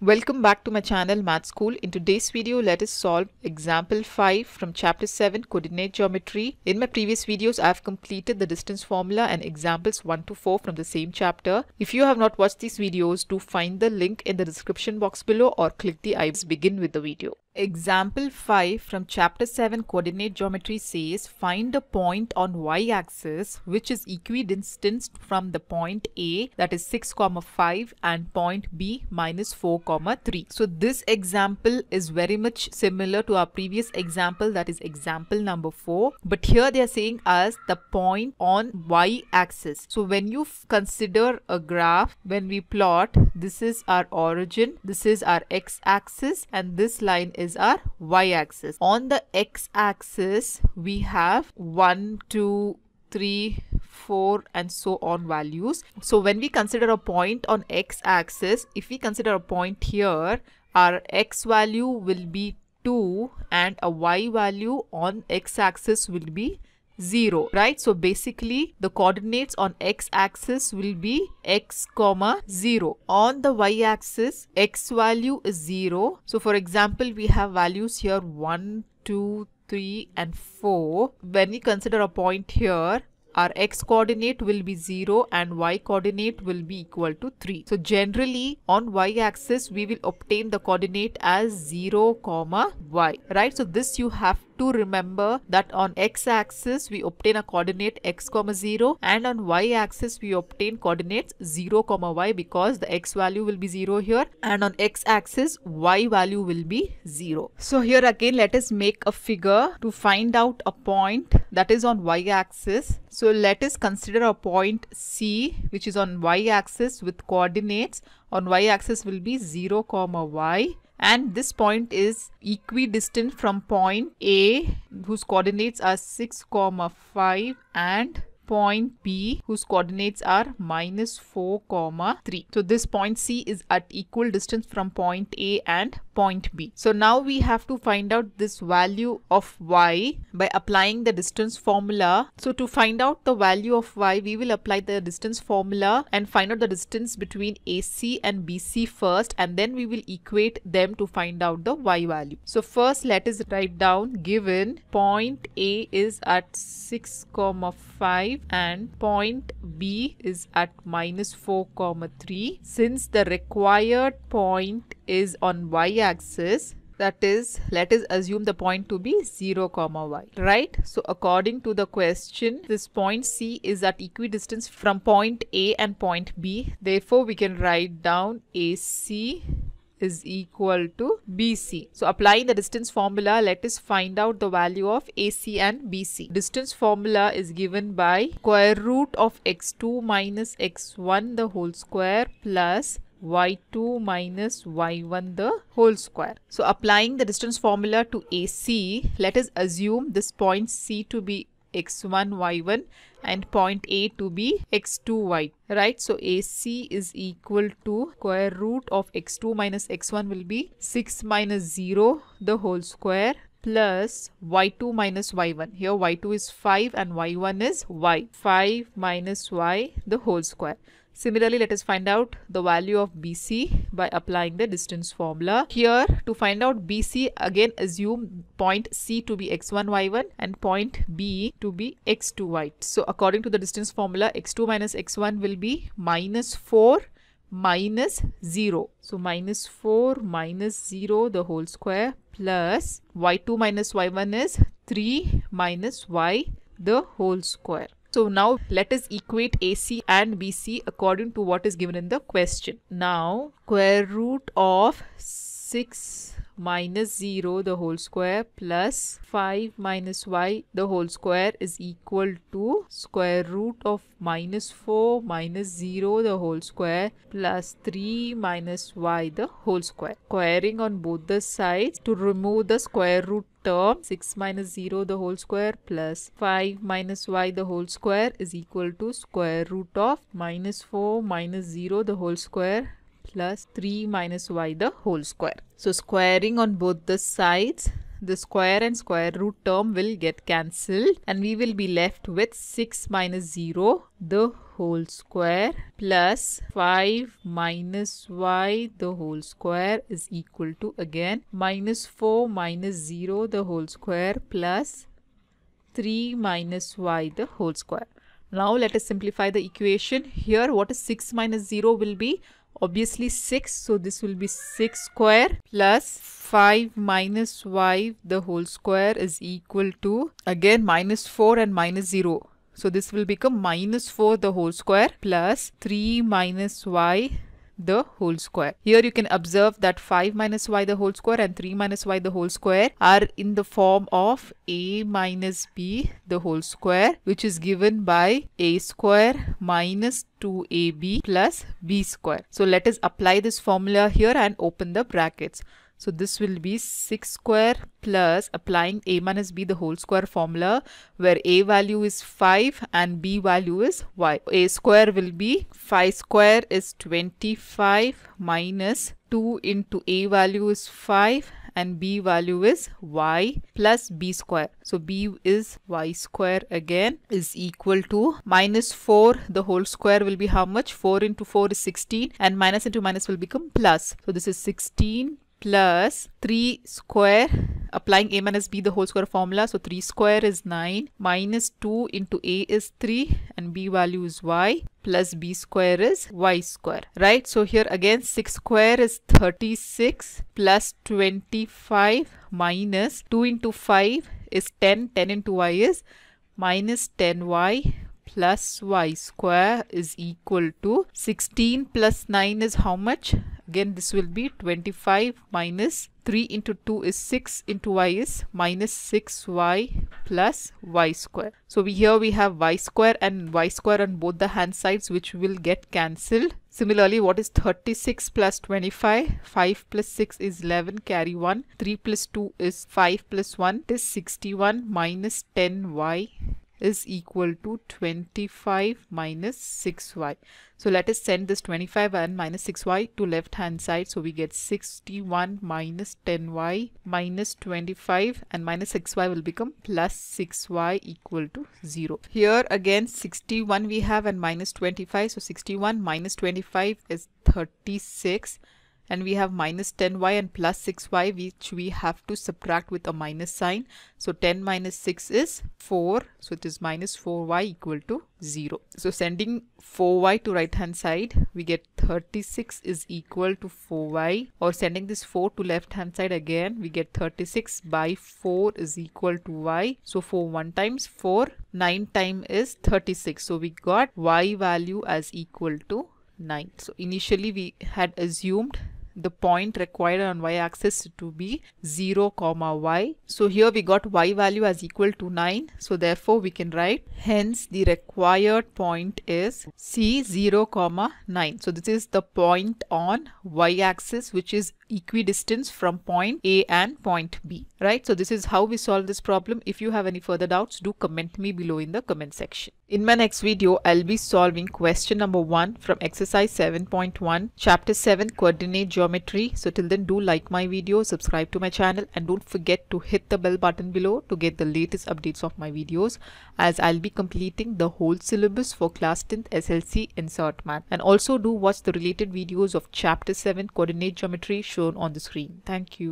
Welcome back to my channel Math School. In today's video, let us solve example 5 from chapter 7 coordinate geometry. In my previous videos, I have completed the distance formula and examples 1 to 4 from the same chapter. If you have not watched these videos, do find the link in the description box below or click the I begin with the video. Example 5 from chapter 7 coordinate geometry says find a point on y-axis which is equidistant from the point A that is 6 comma 5 and point B minus 4 comma 3. So this example is very much similar to our previous example that is example number 4 but here they are saying us the point on y-axis. So when you consider a graph when we plot this is our origin this is our x-axis and this line is is our y-axis. On the x-axis, we have 1, 2, 3, 4 and so on values. So when we consider a point on x-axis, if we consider a point here, our x value will be 2 and a y value on x-axis will be 0, right? So basically the coordinates on x-axis will be x comma 0. On the y-axis, x value is 0. So for example, we have values here 1, 2, 3 and 4. When we consider a point here, our x coordinate will be 0 and y coordinate will be equal to 3. So generally on y axis we will obtain the coordinate as 0 comma y right. So this you have to remember that on x-axis we obtain a coordinate x comma 0 and on y-axis we obtain coordinates 0 comma y because the x value will be 0 here and on x-axis y value will be 0. So here again let us make a figure to find out a point that is on y-axis. So let us consider a point C which is on y-axis with coordinates on y-axis will be 0 comma y and this point is equidistant from point A whose coordinates are 6 comma 5 and point P whose coordinates are minus 4 comma 3. So this point C is at equal distance from point A and point B. So now we have to find out this value of y by applying the distance formula. So to find out the value of y, we will apply the distance formula and find out the distance between AC and BC first and then we will equate them to find out the y value. So first let us write down given point A is at 6, comma 5 and point B is at minus 4 comma 3. Since the required point is on y axis, that is let us assume the point to be 0 comma y right so according to the question this point c is at equidistance from point a and point b therefore we can write down ac is equal to BC. So applying the distance formula, let us find out the value of AC and BC. Distance formula is given by square root of x2 minus x1 the whole square plus y2 minus y1 the whole square. So applying the distance formula to AC, let us assume this point C to be x1 y1 and point A to be x2 y right so AC is equal to square root of x2 minus x1 will be 6 minus 0 the whole square plus y2 minus y1 here y2 is 5 and y1 is y 5 minus y the whole square Similarly, let us find out the value of BC by applying the distance formula. Here, to find out BC, again assume point C to be x1, y1 and point B to be x2, y2. So, according to the distance formula, x2 minus x1 will be minus 4 minus 0. So, minus 4 minus 0 the whole square plus y2 minus y1 is 3 minus y the whole square. So now let us equate AC and BC according to what is given in the question. Now square root of 6 minus 0 the whole square plus 5 minus y the whole square is equal to square root of minus 4 minus 0 the whole square plus 3 minus y the whole square. Squaring on both the sides to remove the square root term 6 minus 0 the whole square plus 5 minus y the whole square is equal to square root of minus 4 minus 0 the whole square plus 3 minus y the whole square. So squaring on both the sides the square and square root term will get cancelled and we will be left with 6 minus 0 the whole square plus 5 minus y the whole square is equal to again minus 4 minus 0 the whole square plus 3 minus y the whole square. Now let us simplify the equation. Here what is 6 minus 0 will be obviously 6 so this will be 6 square plus 5 minus minus y. the whole square is equal to again minus 4 and minus 0 so this will become minus 4 the whole square plus 3 minus y the whole square. Here you can observe that 5 minus y the whole square and 3 minus y the whole square are in the form of a minus b the whole square which is given by a square minus 2ab plus b square. So let us apply this formula here and open the brackets. So this will be 6 square plus applying a minus b the whole square formula where a value is 5 and b value is y. a square will be 5 square is 25 minus 2 into a value is 5 and b value is y plus b square. So b is y square again is equal to minus 4 the whole square will be how much 4 into 4 is 16 and minus into minus will become plus. So this is 16 plus 3 square applying a minus b the whole square formula so 3 square is 9 minus 2 into a is 3 and b value is y plus b square is y square right so here again 6 square is 36 plus 25 minus 2 into 5 is 10 10 into y is minus 10y plus y square is equal to 16 plus 9 is how much? Again, this will be 25 minus 3 into 2 is 6 into y is minus 6y plus y square. So we, here we have y square and y square on both the hand sides which will get cancelled. Similarly, what is 36 plus 25? 5 plus 6 is 11, carry 1. 3 plus 2 is 5 plus 1 is 61 minus 10y is equal to 25 minus 6y. So let us send this 25 and minus 6y to left hand side. So we get 61 minus 10y minus 25 and minus 6y will become plus 6y equal to 0. Here again 61 we have and minus 25. So 61 minus 25 is 36 and we have minus 10y and plus 6y which we have to subtract with a minus sign. So 10 minus 6 is 4. So it is minus 4y equal to 0. So sending 4y to right hand side we get 36 is equal to 4y or sending this 4 to left hand side again we get 36 by 4 is equal to y. So 4 1 times 4 9 time is 36. So we got y value as equal to 9. So initially we had assumed the point required on y-axis to be 0 comma y. So here we got y value as equal to 9. So therefore we can write hence the required point is C 0 comma 9. So this is the point on y-axis which is equidistance from point A and point B. Right. So this is how we solve this problem. If you have any further doubts do comment me below in the comment section. In my next video, I'll be solving question number 1 from exercise 7.1, chapter 7 coordinate geometry. So till then do like my video, subscribe to my channel and don't forget to hit the bell button below to get the latest updates of my videos as I'll be completing the whole syllabus for class 10th SLC in short math. And also do watch the related videos of chapter 7 coordinate geometry shown on the screen. Thank you.